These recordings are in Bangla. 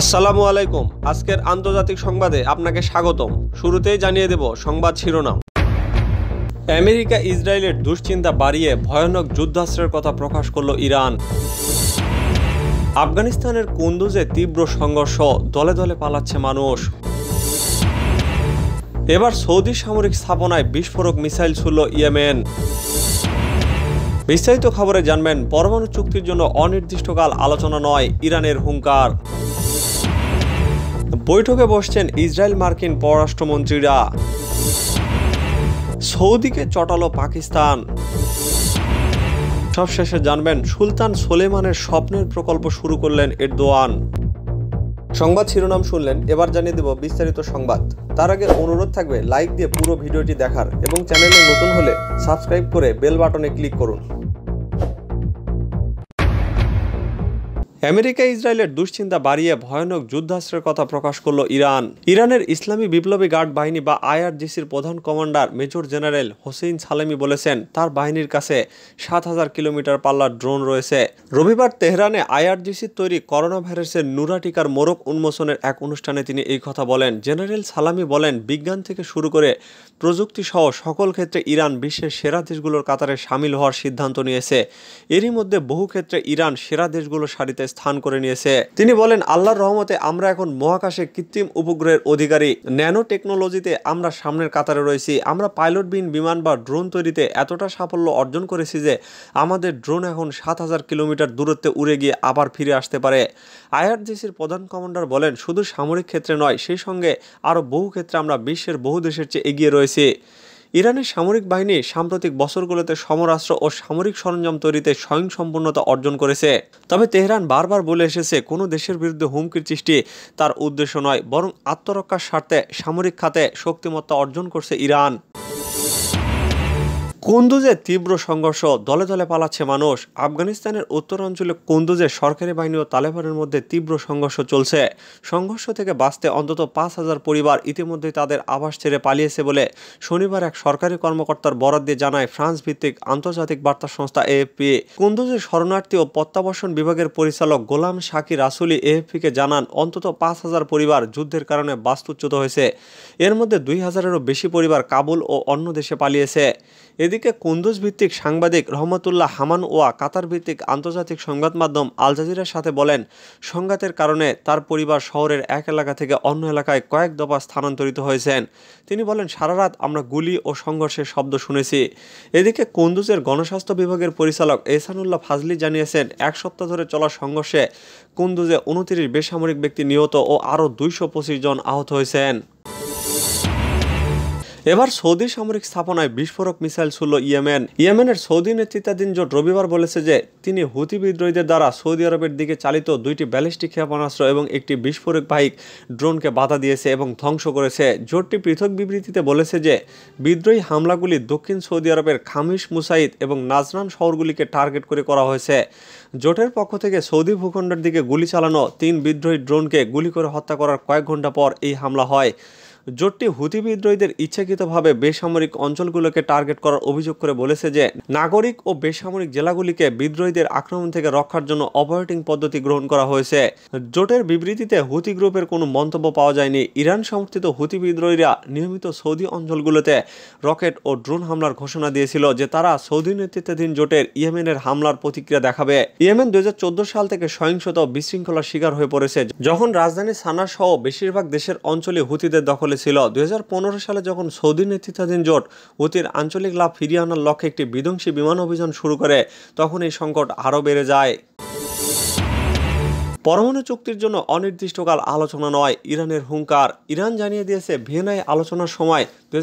আসসালামু আলাইকুম আজকের আন্তর্জাতিক সংবাদে আপনাকে স্বাগতম শুরুতেই জানিয়ে দেব সংবাদ শিরোনাম আমেরিকা ইসরায়েলের দুশ্চিন্তা বাড়িয়ে ভয়ানক যুদ্ধাস্ত্রের কথা প্রকাশ করল ইরান আফগানিস্তানের কুন্দুজে তীব্র সংঘর্ষ দলে দলে পালাচ্ছে মানুষ এবার সৌদি সামরিক স্থাপনায় বিস্ফোরক মিসাইল ছুড়ল ইয়েমেন বিস্তারিত খবরে জানবেন পরমাণু চুক্তির জন্য অনির্দিষ্টকাল আলোচনা নয় ইরানের হুঙ্কার বৈঠকে বসছেন ইসরায়েল মার্কিন পররাষ্ট্রমন্ত্রীরা সৌদিকে চটালো পাকিস্তান সবশেষে জানবেন সুলতান সোলেমানের স্বপ্নের প্রকল্প শুরু করলেন এরদোয়ান সংবাদ শিরোনাম শুনলেন এবার জানিয়ে দেব বিস্তারিত সংবাদ তার আগে অনুরোধ থাকবে লাইক দিয়ে পুরো ভিডিওটি দেখার এবং চ্যানেলে নতুন হলে সাবস্ক্রাইব করে বেল বাটনে ক্লিক করুন আমেরিকা ইসরায়েলের দুশ্চিন্তা বাড়িয়ে ভয়ানক যুদ্ধাস্ত্রের কথা প্রকাশ করল ইরান ইরানের ইসলামী বিপ্লবী গার্ড বাহিনী বা আইআরজিসির প্রধান commander major general Hossein Salami বলেছেন তার বাহিনীর কাছে সাত হাজার কিলোমিটার পাল্লার ড্রোন রয়েছে রবিবার তেহরানে আইআরজিসির তৈরি করোনা ভাইরাসের নুরাটিকার মোরক উন্মোচনের এক অনুষ্ঠানে তিনি এই কথা বলেন জেনারেল সালামি বলেন বিজ্ঞান থেকে শুরু করে প্রযুক্তি সহ সকল ক্ষেত্রে ইরান বিশ্বের সেরা দেশগুলোর কাতারে সামিল হওয়ার সিদ্ধান্ত নিয়েছে এরই মধ্যে বহু ক্ষেত্রে ইরান সেরা দেশগুলো সারিতে স্থান করে নিয়েছে তিনি বলেন আল্লাহর রহমতে আমরা এখন মহাকাশে কৃত্রিম উপগ্রহের অধিকারী ন্যানো টেকনোলজিতে আমরা সামনের কাতারে রয়েছি আমরা পাইলট বিন বিমান বা ড্রোন তৈরিতে এতটা সাফল্য অর্জন করেছি যে আমাদের ড্রোন এখন সাত হাজার কিলোমিটার দূরত্বে উড়ে গিয়ে আবার ফিরে আসতে পারে আইআরজিসির প্রধান কমান্ডার বলেন শুধু সামরিক ক্ষেত্রে নয় সেই সঙ্গে আরও বহু ক্ষেত্রে আমরা বিশ্বের বহু দেশের চেয়ে এগিয়ে রয়েছি ইরানের সামরিক বাহিনী সাম্প্রতিক বছরগুলোতে সমরাস্ত্র ও সামরিক সরঞ্জাম তৈরিতে স্বয়ংসম্পূর্ণতা অর্জন করেছে তবে তেহরান বারবার বলে এসেছে কোনো দেশের বিরুদ্ধে হুমকির সৃষ্টি তার উদ্দেশ্য নয় বরং আত্মরক্ষার স্বার্থে সামরিক খাতে শক্তিমত্তা অর্জন করছে ইরান কুন্দুজে তীব্র সংঘর্ষ দলে দলে পালাচ্ছে মানুষ আফগানিস্তানের উত্তরাঞ্চলে কুন্দুজে সরকারি বাহিনী ও তালেবানের মধ্যে তীব্র সংঘর্ষ চলছে সংঘর্ষ থেকে বাঁচতে অন্তত পাঁচ হাজার পরিবার ইতিমধ্যে তাদের আবাস ছেড়ে পালিয়েছে বলে শনিবার এক সরকারি কর্মকর্তার বরাদ দিয়ে জানায় ফ্রান্স ভিত্তিক আন্তর্জাতিক বার্তা সংস্থা এএফপি কুন্দুজে শরণার্থী ও প্রত্যাবাসন বিভাগের পরিচালক গোলাম শাকির রাসুলি এএফপিকে জানান অন্তত পাঁচ হাজার পরিবার যুদ্ধের কারণে বাস্তুচ্যুত হয়েছে এর মধ্যে দুই হাজারেরও বেশি পরিবার কাবুল ও অন্য দেশে পালিয়েছে এদিকে কুন্দুজ ভিত্তিক সাংবাদিক রহমতুল্লাহ হামান ওয়া কাতার ভিত্তিক আন্তর্জাতিক সংবাদ মাধ্যম আল জাজিরার সাথে বলেন সংঘাতের কারণে তার পরিবার শহরের এক এলাকা থেকে অন্য এলাকায় কয়েক দফা স্থানান্তরিত হয়েছেন তিনি বলেন সারা রাত আমরা গুলি ও সংঘর্ষের শব্দ শুনেছি এদিকে কুন্দুজের গণস্বাস্থ্য বিভাগের পরিচালক এহসানুল্লাহ ফাজলি জানিয়েছেন এক সপ্তাহ ধরে চলা সংঘর্ষে কুন্দুজে উনতিরিশ বেসামরিক ব্যক্তি নিহত ও আরও দুইশো জন আহত হয়েছেন এবার সৌদি সামরিক স্থাপনায় বিস্ফোরক মিসাইল ছুড়ল ইয়েমেন ইয়েমেনের সৌদি নেতৃত্বাধীন জোট রবিবার বলেছে যে তিনি হুতি বিদ্রোহীদের দ্বারা সৌদি আরবের দিকে চালিত দুইটি ব্যালিস্টিক ক্ষেপণাস্ত্র এবং একটি বিস্ফোরক বাহিক ড্রোনকে বাধা দিয়েছে এবং ধ্বংস করেছে জোটটি পৃথক বিবৃতিতে বলেছে যে বিদ্রোহী হামলাগুলি দক্ষিণ সৌদি আরবের খামিশ মুসাইদ এবং নাজরান শহরগুলিকে টার্গেট করে করা হয়েছে জোটের পক্ষ থেকে সৌদি ভূখণ্ডের দিকে গুলি চালানো তিন বিদ্রোহী ড্রোনকে গুলি করে হত্যা করার কয়েক ঘন্টা পর এই হামলা হয় জোটটি হুতি বিদ্রোহীদের ইচ্ছাকৃতভাবে বেসামরিক অঞ্চলগুলোকে টার্গেট করার অভিযোগ করে বলেছে যে নাগরিক ও বেসামরিক জেলাগুলিকে বিদ্রোহীদের আক্রমণ থেকে রক্ষার জন্য অপারেটিং পদ্ধতি গ্রহণ করা হয়েছে জোটের বিবৃতিতে হুতি গ্রুপের কোনো মন্তব্য পাওয়া যায়নি ইরান সমর্থিত হুতি বিদ্রোহীরা নিয়মিত সৌদি অঞ্চলগুলোতে রকেট ও ড্রোন হামলার ঘোষণা দিয়েছিল যে তারা সৌদি নেতৃত্বাধীন জোটের ইয়েমেনের হামলার প্রতিক্রিয়া দেখাবে ইয়েমেন দু সাল থেকে সহিংসতা ও বিশৃঙ্খলার শিকার হয়ে পড়েছে যখন রাজধানী সানা সহ বেশিরভাগ দেশের অঞ্চলে হুতিদের দখলে হয়েছিল দু সালে যখন সৌদি নেতৃত্বাধীন জোট অতির আঞ্চলিক লাভ ফিরিয়ে আনার লক্ষ্যে একটি বিধ্বংসী বিমান অভিযান শুরু করে তখন এই সংকট আরও বেড়ে যায় পরমাণু চুক্তির জন্য অনির্দিষ্টকাল আলোচনা নয় ইরানের হুঙ্কার ইরান জানিয়ে দিয়েছে ভিয়েনায় আলোচনার সময় দু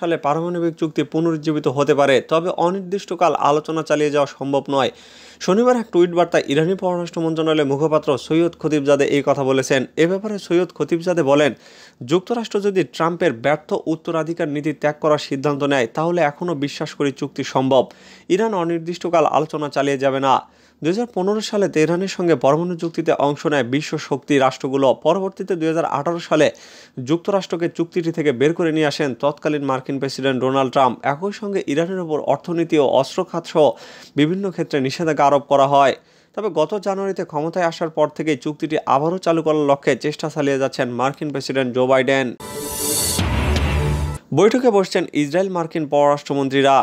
সালে পারমাণবিক চুক্তি পুনরুজ্জীবিত হতে পারে তবে অনির্দিষ্টকাল আলোচনা চালিয়ে যাওয়া সম্ভব নয় শনিবার এক টুইট বার্তায় ইরানি পররাষ্ট্র মন্ত্রণালয়ের মুখপাত্র সৈয়দ খতিবজাদে এই কথা বলেছেন এ ব্যাপারে সৈয়দ খতিবজাদে বলেন যুক্তরাষ্ট্র যদি ট্রাম্পের ব্যর্থ উত্তরাধিকার নীতি ত্যাগ করার সিদ্ধান্ত নেয় তাহলে এখনও বিশ্বাস করি চুক্তি সম্ভব ইরান অনির্দিষ্টকাল আলোচনা চালিয়ে যাবে না দু সালে তেহরানের সঙ্গে পরমাণু চুক্তিতে অংশ নেয় বিশ্ব শক্তি রাষ্ট্রগুলো পরবর্তীতে দু সালে যুক্তরাষ্ট্রকে চুক্তিটি থেকে বের করে নিয়ে আসেন তৎকালীন মার্কিন প্রেসিডেন্ট ডোনাল্ড ট্রাম্প একই সঙ্গে ইরানের ওপর অর্থনীতি ও অস্ত্র খাতসহ বিভিন্ন ক্ষেত্রে নিষেধাজ্ঞা আরোপ করা হয় তবে গত জানুয়ারিতে ক্ষমতায় আসার পর থেকেই চুক্তিটি আবারও চালু করার লক্ষ্যে চেষ্টা চালিয়ে যাচ্ছেন মার্কিন প্রেসিডেন্ট জো বাইডেন বৈঠকে বসছেন ইসরায়েল মার্কিন পররাষ্ট্রমন্ত্রীরা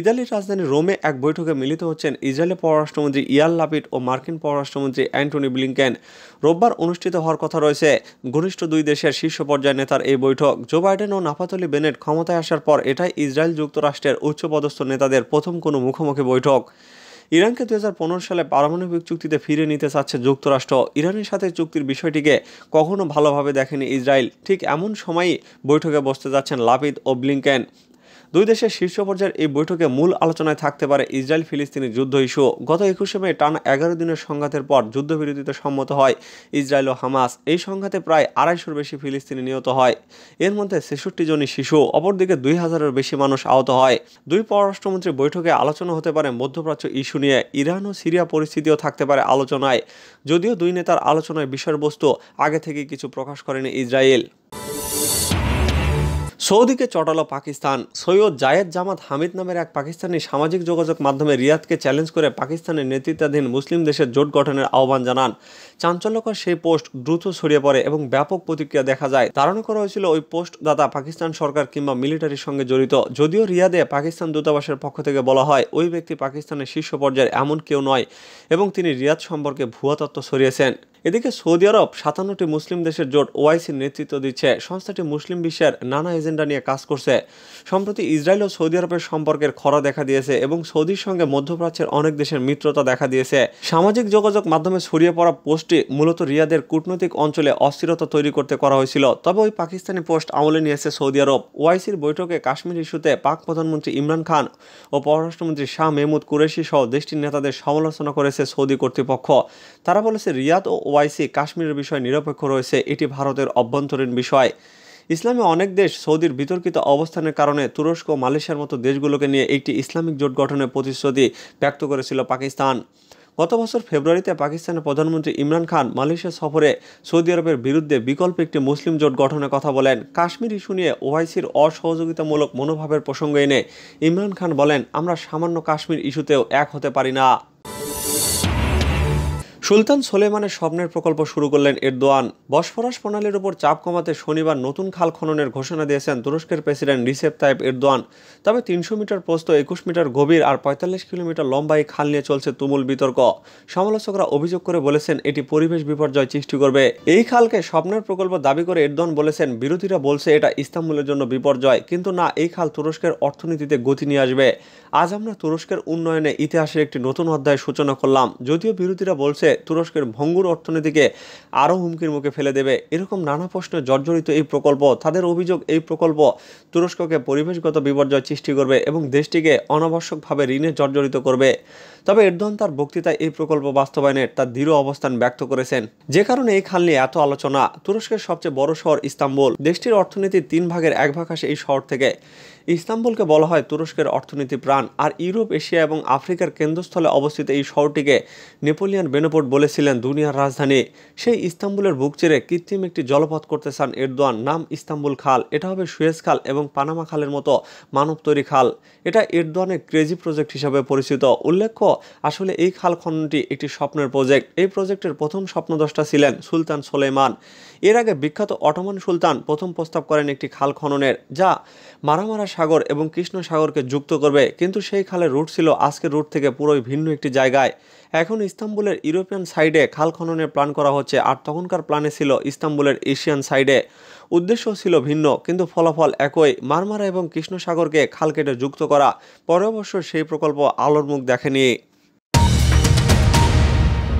ইতালির রাজধানী রোমে এক বৈঠকে মিলিত হচ্ছেন ইসরায়েলের পররাষ্ট্রমন্ত্রী ইয়াল লাপিট ও মার্কিন পররাষ্ট্রমন্ত্রী অ্যান্টনি ব্লিংকেন রোববার অনুষ্ঠিত হওয়ার কথা রয়েছে ঘনিষ্ঠ দুই দেশের শীর্ষ পর্যায়ের নেতার এই বৈঠক জো বাইডেন ও নাফাতলি বেনেট ক্ষমতায় আসার পর এটাই ইসরায়েল যুক্তরাষ্ট্রের উচ্চপদস্থ নেতাদের প্রথম কোনো মুখোমুখি বৈঠক ইরানকে দু সালে পারমাণবিক চুক্তিতে ফিরে নিতে চাচ্ছে যুক্তরাষ্ট্র ইরানের সাথে চুক্তির বিষয়টিকে কখনো ভালোভাবে দেখেনি ইসরায়েল ঠিক এমন সময়ই বৈঠকে বসতে যাচ্ছেন লাপিদ ও ব্লিংকেন দুই দেশের শীর্ষ পর্যায়ের এই বৈঠকে মূল আলোচনায় থাকতে পারে ইসরায়েল ফিলিস্তিনি যুদ্ধ ইস্যু গত একুশে মে টানা এগারো দিনের সংঘাতের পর যুদ্ধবিরতিতে সম্মত হয় ইসরায়েল ও হামাস এই সংঘাতে প্রায় আড়াইশোর বেশি ফিলিস্তিনি নিহত হয় এর মধ্যে ছেষট্টি জনই শিশু অপরদিকে দুই হাজারের বেশি মানুষ আহত হয় দুই পররাষ্ট্রমন্ত্রী বৈঠকে আলোচনা হতে পারে মধ্যপ্রাচ্য ইস্যু নিয়ে ইরান ও সিরিয়া পরিস্থিতিও থাকতে পারে আলোচনায় যদিও দুই নেতার আলোচনায় বিষয়বস্তু আগে থেকে কিছু প্রকাশ করেনি ইসরায়েল সৌদিকে চটালো পাকিস্তান সৈয়দ জায়েদ জামাত হামিদ নামের এক পাকিস্তানি সামাজিক যোগাযোগ মাধ্যমে রিয়াদকে চ্যালেঞ্জ করে পাকিস্তানের নেতৃত্বাধীন মুসলিম দেশের জোট গঠনের আহ্বান জানান চাঞ্চল্যকর সেই পোস্ট দ্রুত ছড়িয়ে পড়ে এবং ব্যাপক প্রতিক্রিয়া দেখা যায় ধারণা করা হয়েছিল ওই পোস্ট দাতা পাকিস্তান সরকার কিংবা মিলিটারির সঙ্গে জড়িত যদিও রিয়াদে পাকিস্তান দূতাবাসের পক্ষ থেকে বলা হয় ওই ব্যক্তি পাকিস্তানের শীর্ষ পর্যায়ের এমন কেউ নয় এবং তিনি রিয়াদ সম্পর্কে ভুয়া তত্ত্ব ছড়িয়েছেন এদিকে সৌদি আরব সাতান্নটি মুসলিম দেশের জোট ওআইসির নেতৃত্ব দিচ্ছে সংস্থাটি মুসলিম বিশ্বের নানা এজেন্ডা নিয়ে কাজ করছে সম্প্রতি ইসরায়েল ও সৌদি আরবের সম্পর্কের খরা দেখা দিয়েছে এবং সৌদির সঙ্গে মধ্যপ্রাচ্যের অনেক দেশের মিত্রতা দেখা দিয়েছে সামাজিক যোগাযোগ মাধ্যমে ছড়িয়ে পড়া পোস্টটি মূলত রিয়াদের কূটনৈতিক অঞ্চলে অস্থিরতা তৈরি করতে করা হয়েছিল তবে ওই পাকিস্তানি পোস্ট আমলে নিয়েছে সৌদি আরব ওআইসির বৈঠকে কাশ্মীর ইস্যুতে পাক প্রধানমন্ত্রী ইমরান খান ও পররাষ্ট্রমন্ত্রী শাহ মেহমুদ কুরেশি সহ দেশটির নেতাদের সমালোচনা করেছে সৌদি কর্তৃপক্ষ তারা বলেছে রিয়াদ ও ওআইসি কাশ্মীরের বিষয় নিরপেক্ষ রয়েছে এটি ভারতের অভ্যন্তরীণ বিষয় ইসলামে অনেক দেশ সৌদির বিতর্কিত অবস্থানের কারণে তুরস্ক মালয়েশিয়ার মতো দেশগুলোকে নিয়ে একটি ইসলামিক জোট গঠনের প্রতিশ্রুতি ব্যক্ত করেছিল পাকিস্তান গত বছর ফেব্রুয়ারিতে পাকিস্তানের প্রধানমন্ত্রী ইমরান খান মালয়েশিয়া সফরে সৌদি আরবের বিরুদ্ধে বিকল্প একটি মুসলিম জোট গঠনের কথা বলেন কাশ্মীর ইস্যু নিয়ে ওআইসির অসহযোগিতামূলক মনোভাবের প্রসঙ্গ এনে ইমরান খান বলেন আমরা সামান্য কাশ্মীর ইস্যুতেও এক হতে পারি না সুলতান সোলেমানের স্বপ্নের প্রকল্প শুরু করলেন এরদোয়ান বসফরাস প্রণালীর উপর চাপ কমাতে শনিবার নতুন খাল খননের ঘোষণা দিয়েছেন তুরস্কের প্রেসিডেন্ট রিসেপ তাইব এরদোয়ান তবে তিনশো মিটার প্রস্ত একুশ মিটার গভীর আর পঁয়তাল্লিশ কিলোমিটার লম্বা এই খাল নিয়ে চলছে তুমুল বিতর্ক সমালোচকরা অভিযোগ করে বলেছেন এটি পরিবেশ বিপর্যয় সৃষ্টি করবে এই খালকে স্বপ্নের প্রকল্প দাবি করে এরদোয়ান বলেছেন বিরোধীরা বলছে এটা ইস্তাম্বুলের জন্য বিপর্যয় কিন্তু না এই খাল তুরস্কের অর্থনীতিতে গতি নিয়ে আসবে আজ আমরা তুরস্কের উন্নয়নে ইতিহাসের একটি নতুন অধ্যায় সূচনা করলাম যদিও বিরোধীরা বলছে তুরস্কের ভঙ্গুর অর্থনীতিকে আরও হুমকির মুখে ফেলে দেবে এরকম নানা প্রশ্নে জর্জরিত এই প্রকল্প তাদের অভিযোগ এই প্রকল্প তুরস্ককে পরিবেশগত বিপর্যয় সৃষ্টি করবে এবং দেশটিকে অনাবশ্যকভাবে ঋণে জর্জরিত করবে তবে এরদোয়ান তার বক্তৃতায় এই প্রকল্প বাস্তবায়নের তার দৃঢ় অবস্থান ব্যক্ত করেছেন যে কারণে এই খাল নিয়ে এত আলোচনা তুরস্কের সবচেয়ে বড় শহর ইস্তাম্বুল দেশটির অর্থনীতির তিন ভাগের এক ভাগ আসে এই শহর থেকে ইস্তাম্বুলকে বলা হয় তুরস্কের অর্থনীতি প্রাণ আর ইউরোপ এশিয়া এবং আফ্রিকার কেন্দ্রস্থলে অবস্থিত এই শহরটিকে নেপোলিয়ান বেনোপোর্ট বলেছিলেন দুনিয়ার রাজধানী সেই ইস্তাম্বুলের বুক চেরে কৃত্রিম একটি জলপথ করতে চান এরদোয়ান নাম ইস্তাম্বুল খাল এটা হবে সুয়েজ খাল এবং পানামা খালের মতো মানব তৈরি খাল এটা এরদোয়ানের ক্রেজি প্রজেক্ট হিসাবে পরিচিত উল্লেখ্য আসলে এই খাল খননটি একটি স্বপ্নের প্রজেক্ট এই প্রজেক্টের প্রথম স্বপ্নদ্রষ্টা ছিলেন সুলতান সোলেমান এর আগে বিখ্যাত অটোমান সুলতান প্রথম প্রস্তাব করেন একটি খাল খননের যা মারামারা সাগর এবং কৃষ্ণ সাগরকে যুক্ত করবে কিন্তু সেই খালের রুট ছিল আজকের রুট থেকে পুরোই ভিন্ন একটি জায়গায় এখন ইস্তাম্বুলের ইউরোপিয়ান সাইডে খাল খননের প্ল্যান করা হচ্ছে আর তখনকার প্ল্যানে ছিল ইস্তাম্বুলের এশিয়ান সাইডে উদ্দেশ্য ছিল ভিন্ন কিন্তু ফলাফল একই মারমারা এবং কৃষ্ণসাগরকে খাল কেটে যুক্ত করা পরে অবশ্য সেই প্রকল্প আলোর মুখ দেখেনি